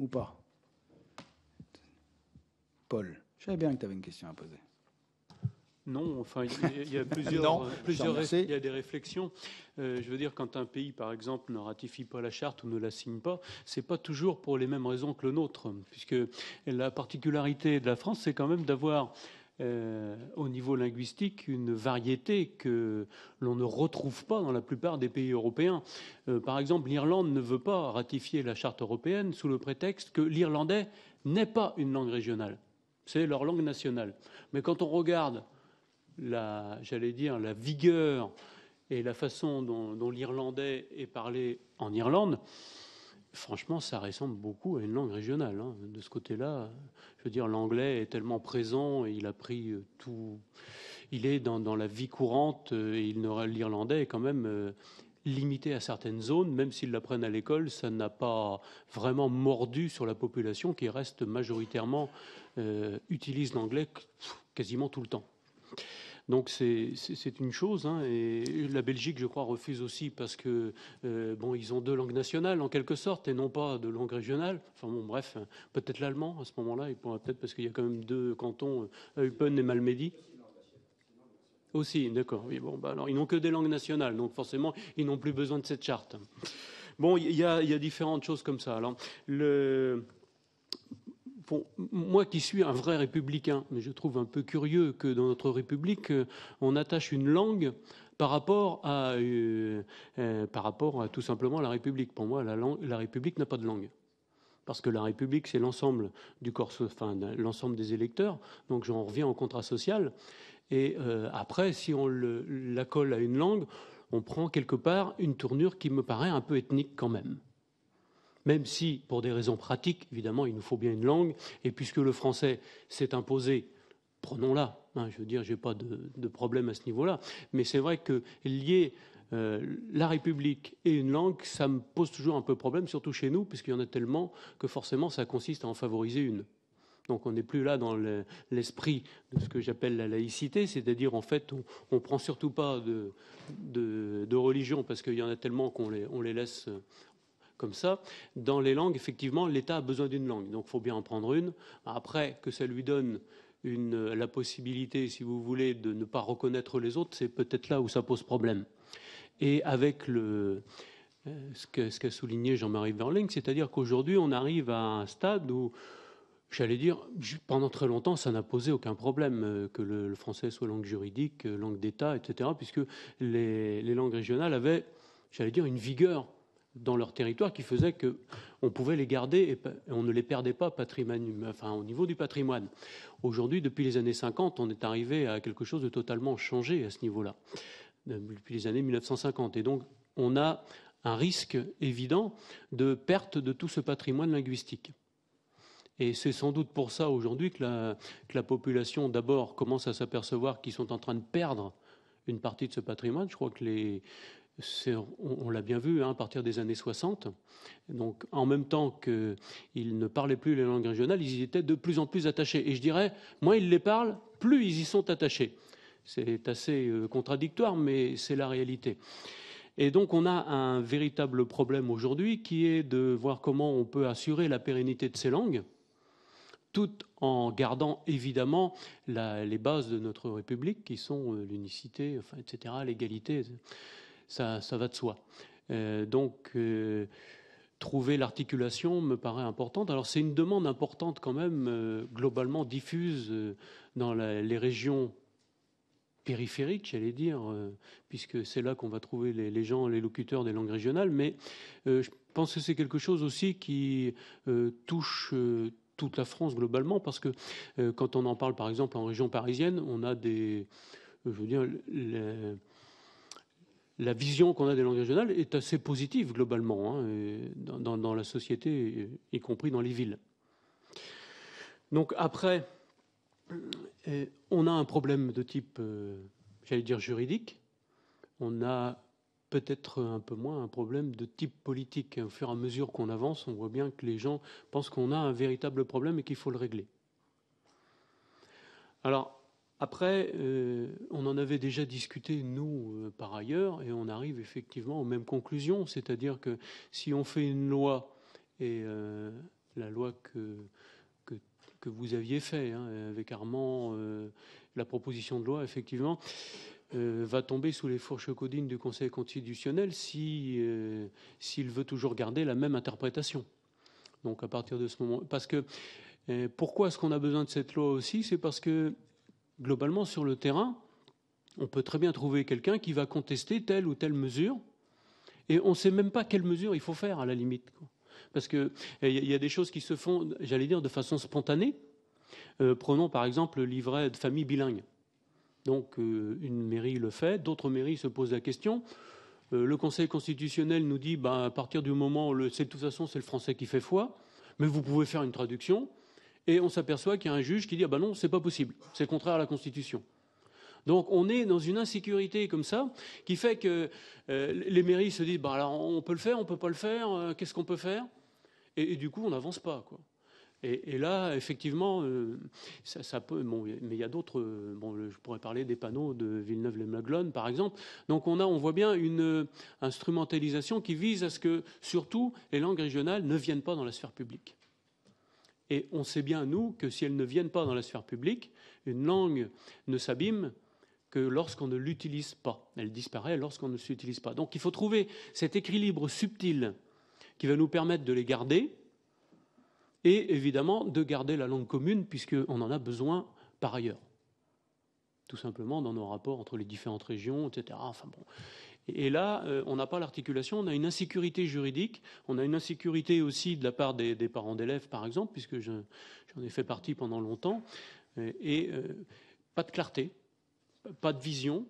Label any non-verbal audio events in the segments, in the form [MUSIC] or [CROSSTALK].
ou pas Paul, je savais bien que tu avais une question à poser. Non, enfin, il y a [LAUGHS] plusieurs, euh, il y a des réflexions. Euh, je veux dire, quand un pays, par exemple, ne ratifie pas la charte ou ne la signe pas, c'est pas toujours pour les mêmes raisons que le nôtre, puisque la particularité de la France, c'est quand même d'avoir euh, au niveau linguistique une variété que l'on ne retrouve pas dans la plupart des pays européens. Euh, par exemple, l'Irlande ne veut pas ratifier la charte européenne sous le prétexte que l'irlandais n'est pas une langue régionale, c'est leur langue nationale. Mais quand on regarde la, j'allais dire, la vigueur et la façon dont, dont l'irlandais est parlé en Irlande, franchement, ça ressemble beaucoup à une langue régionale. Hein. De ce côté-là, je veux dire, l'anglais est tellement présent et il a pris euh, tout. Il est dans, la vie courante euh, et l'irlandais est quand même euh, limité à certaines zones, même s'ils l'apprennent à l'école, ça n'a pas vraiment mordu sur la population qui reste majoritairement utilise l'anglais quasiment tout le temps. Donc c'est une chose. Hein, et la Belgique, je crois, refuse aussi parce que euh, bon, ils ont deux langues nationales en quelque sorte et non pas de langues régionales. Enfin bon, bref, hein, peut-être l'allemand à ce moment-là. Il pourra peut-être parce qu'il y a quand même deux cantons, euh, Eupen et Malmedy. Aussi, d'accord. Oui, bon, bah, alors ils n'ont que des langues nationales, donc forcément ils n'ont plus besoin de cette charte. Bon, il y, y, a différentes choses comme ça. Alors le moi qui suis un vrai républicain, mais je trouve un peu curieux que dans notre République, euh, on attache une langue par rapport à, euh, euh, par rapport à tout simplement la République. Pour moi, la, République n'a pas de langue parce que la République, c'est l'ensemble du corps, enfin, l'ensemble des électeurs. Donc, j'en reviens au contrat social. Et après, si on la colle à une langue, on prend quelque part une tournure qui me paraît un peu ethnique quand même même si, pour des raisons pratiques, évidemment, il nous faut bien une langue, et puisque le français s'est imposé, prenons-la, hein, je veux dire, je n'ai pas de, problème à ce niveau-là, mais c'est vrai que lier euh, la République et une langue, ça me pose toujours un peu problème, surtout chez nous, puisqu'il y en a tellement que forcément, ça consiste à en favoriser une. Donc on n'est plus là dans l'esprit de ce que j'appelle la laïcité, c'est-à-dire en fait on, ne prend surtout pas de, de, religion parce qu'il y en a tellement qu'on les, les laisse euh, comme ça. Dans les langues, effectivement, l'État a besoin d'une langue, donc il faut bien en prendre une. Après, que ça lui donne une, la possibilité, si vous voulez, de ne pas reconnaître les autres, c'est peut-être là où ça pose problème. Et avec le, euh, ce qu'a souligné Jean-Marie Verling, c'est-à-dire qu'aujourd'hui, on arrive à un stade où, j'allais dire, pendant très longtemps, ça n'a posé aucun problème euh, que le, français soit langue juridique, euh, langue d'État, etc., puisque les langues régionales avaient, j'allais dire, une vigueur dans leur territoire qui faisait que on pouvait les garder et on ne les perdait pas patrimoine, hum, au niveau du patrimoine. Aujourd'hui, depuis les années 50, on est arrivé à quelque chose de totalement changé à ce niveau-là, euh, depuis les années 1950. Et donc, on a un risque évident de perte de tout ce patrimoine linguistique. Et c'est sans doute pour ça aujourd'hui que la, que la population, d'abord, commence à s'apercevoir qu'ils sont en train de perdre une partie de ce patrimoine. Je crois que les, on, l'a bien vu, hein, à partir des années 60. Donc, en même temps qu'ils ne parlaient plus les langues régionales, ils y étaient de plus en plus attachés. Et je dirais, moins ils les parlent, plus ils y sont attachés. C'est assez euh, contradictoire, mais c'est la réalité. Et donc on a un véritable problème aujourd'hui qui est de voir comment on peut assurer la pérennité de ces langues, tout en gardant évidemment les bases de notre République qui sont euh, l'unicité, etc., l'égalité ça, va de soi. Euh, donc, euh, trouver l'articulation me paraît importante. Alors, c'est une demande importante quand même, euh, globalement diffuse dans les régions périphériques, j'allais dire, puisque c'est là qu'on va trouver les, gens, les locuteurs des langues régionales. Mais je pense que c'est quelque chose aussi qui touche toute la France globalement, parce que quand on en parle par exemple en région parisienne, on a des, je veux dire, la vision qu'on a des langues régionales est assez positive globalement hein, dans, la société, y compris dans les villes. Donc après, euh, on a un problème de type, euh, j'allais dire juridique. On a peut-être un peu moins un problème de type politique. Au fur et à mesure qu'on avance, on voit bien que les gens pensent qu'on a un véritable problème et qu'il faut le régler. Alors, après, euh, on en avait déjà discuté, nous, euh, par ailleurs, et on arrive effectivement aux mêmes conclusions, c'est-à-dire que si on fait une loi, et euh, la loi que, que, vous aviez faite hein, avec Armand, la proposition de loi, effectivement, va tomber sous les fourches codines du Conseil constitutionnel s'il veut toujours garder la même interprétation. Donc à partir de ce moment, parce que pourquoi est-ce qu'on a besoin de cette loi aussi C'est parce que globalement, sur le terrain, on peut très bien trouver quelqu'un qui va contester telle ou telle mesure, et on ne sait même pas quelle mesure il faut faire, à la limite. Parce qu'il eh, y a des choses qui se font, j'allais dire, de façon spontanée. Euh, prenons par exemple le livret de famille bilingue. Donc euh, une mairie le fait, d'autres mairies se posent la question. Euh, le Conseil constitutionnel nous dit, ben, à partir du moment où c'est de toute façon c'est le français qui fait foi, mais vous pouvez faire une traduction et on s'aperçoit qu'il y a un juge qui dit ah ben non, c'est pas possible, c'est contraire à la Constitution. Donc on est dans une insécurité comme ça qui fait que euh, les mairies se disent bah alors on peut le faire, on peut pas le faire, euh, qu'est-ce qu'on peut faire et, du coup on n'avance pas quoi. Et, là effectivement euh, ça, peut bon, mais il y a d'autres bon je pourrais parler des panneaux de villeneuve les maglonnes par exemple. Donc on a on voit bien une instrumentalisation qui vise à ce que surtout les langues régionales ne viennent pas dans la sphère publique. Et on sait bien, nous, que si elles ne viennent pas dans la sphère publique, une langue ne s'abîme que lorsqu'on ne l'utilise pas. Elle disparaît lorsqu'on ne s'utilise pas. Donc il faut trouver cet équilibre subtil qui va nous permettre de les garder et évidemment de garder la langue commune puisqu'on en a besoin par ailleurs. Tout simplement dans nos rapports entre les différentes régions, etc. Enfin bon, et là, euh, on n'a pas l'articulation, on a une insécurité juridique, on a une insécurité aussi de la part des, parents d'élèves, par exemple, puisque j'en ai fait partie pendant longtemps, euh, et, euh, pas de clarté, pas de vision.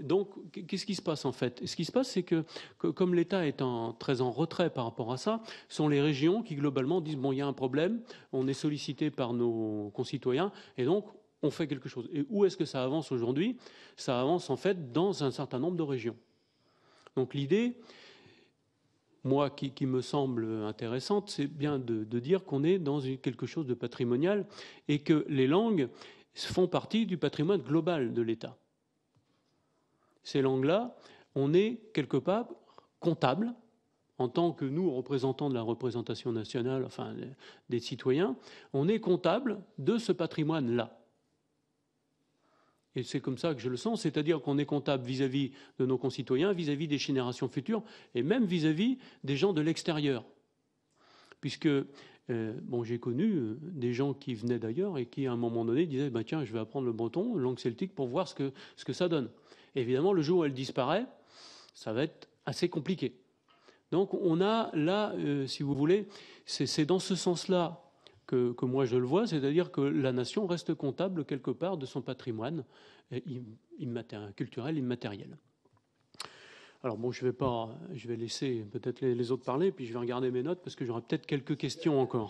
donc, qu'est-ce qui se passe en fait Ce qui se passe, c'est que, comme l'État est en, très en retrait par rapport à ça, sont les régions qui globalement disent bon, il y a un problème, on est sollicité par nos concitoyens, et donc on fait quelque chose. Et où est-ce que ça avance aujourd'hui Ça avance en fait dans un certain nombre de régions. Donc l'idée, moi, qui, me semble intéressante, c'est bien de, dire qu'on est dans quelque chose de patrimonial et que les langues font partie du patrimoine global de l'État. Ces langues-là, on est quelque part comptable en tant que nous, représentants de la représentation nationale, enfin des citoyens, on est comptable de ce patrimoine-là. Et c'est comme ça que je le sens, c'est-à-dire qu'on est comptable vis-à-vis de nos concitoyens, vis-à-vis des générations futures, et même vis-à-vis des gens de l'extérieur. Puisque euh, bon, j'ai connu euh, des gens qui venaient d'ailleurs et qui, à un moment donné, disaient bah, Tiens, je vais apprendre le breton, langue celtique, pour voir ce que, ce que ça donne. évidemment, le jour où elle disparaît, ça va être assez compliqué. Donc, on a là, euh, si vous voulez, c'est dans ce sens-là que, moi je le vois, c'est-à-dire que la nation reste comptable quelque part de son patrimoine euh, culturel immatériel. Alors bon, je vais pas, je vais laisser peut-être les, les, autres parler, puis je vais regarder mes notes parce que j'aurai peut-être quelques questions encore.